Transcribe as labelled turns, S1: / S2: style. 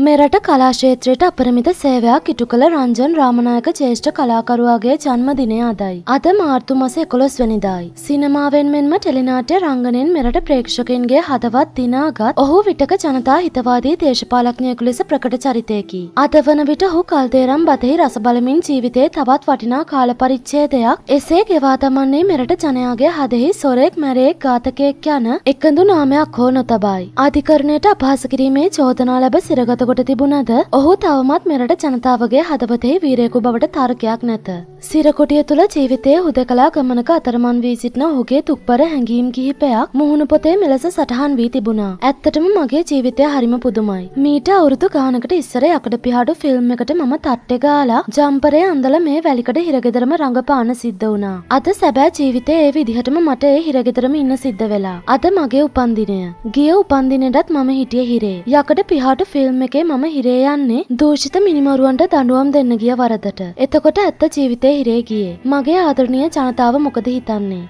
S1: මෙරට කලාශේත්‍රයට අපරමිත සේවයක් ඉටු කළ රංජන් රාමනායක ජේෂ්ඨ කලාකරුවාගේ ජන්මදිනය අදයි. අද මාර්තු මස එකොළොස් වනිදායි. සිනමාවෙන් මෙන්ම ටෙලිනාට්‍ය රංගනෙන් මෙරට ප්‍රේක්ෂකයන්ගේ හදවත් දිනාගත් ඔහු විටක ජනතා හිතවාදී දේශපාලඥයෙකු ලෙස ප්‍රකට චරිතයකි. අද වන විට ඔහු කල්තේරම් බතෙහි රස බලමින් ජීවිතයේ තවත් වටිනා කාලපරිච්ඡේදයක් එසේ ගෙවා දමන්නේ මෙරට ජනයාගේ හදෙහි සොරෙක් මැරයෙක් ඝාතකයෙක් යන එකඳු නාමයක් හෝ නොතබයි. අධිකරණයට අපහාස කිරීමේ චෝදනා ලැබ සිරගත මතකොට තිබුණද ඔහු තවමත් මෙරට ජනතාවගේ හදවතෙහි වීරයෙකු බවට තර්කයක් නැත. සිරකොටිය තුළ ජීවිතය හුදකලා ගමනක අතරමන් වී සිටින ඔහුගේ තුක්පර හැඟීම් කිහිපයක් මුහුණු පොතේ මෙලෙස සටහන් වී තිබුණා. ඇත්තටම මගේ ජීවිතය හරිම පුදුමයි. මීට අවුරුදු ගානකට ඉස්සර යකඩ පිහාඩු ෆිල්ම් එකට මම තට්ටේ ගාලා ජම්පරේ අඳලා මේ වැලිකඩ හිරගෙදරම රඟපාන සිද්ධ වුණා. අද සැබෑ ජීවිතේ ඒ විදිහටම මට ඒ හිරගෙදරම ඉන්න සිද්ධ වෙලා. අද මගේ උපන්දිනය. ගිය උපන්දිනේටත් මම හිටියේ හිරේ. යකඩ පිහාඩු ෆිල්ම් එකේ මම හිරේ යන්නේ දූෂිත මිනිමරුවන්ට දඬුවම් දෙන්න ගිය වරදට. එතකොට ඇත්ත ජීවිතේ හිරේ ගියේ. මගේ ආදරණීය ජනතාව මොකද හිතන්නේ?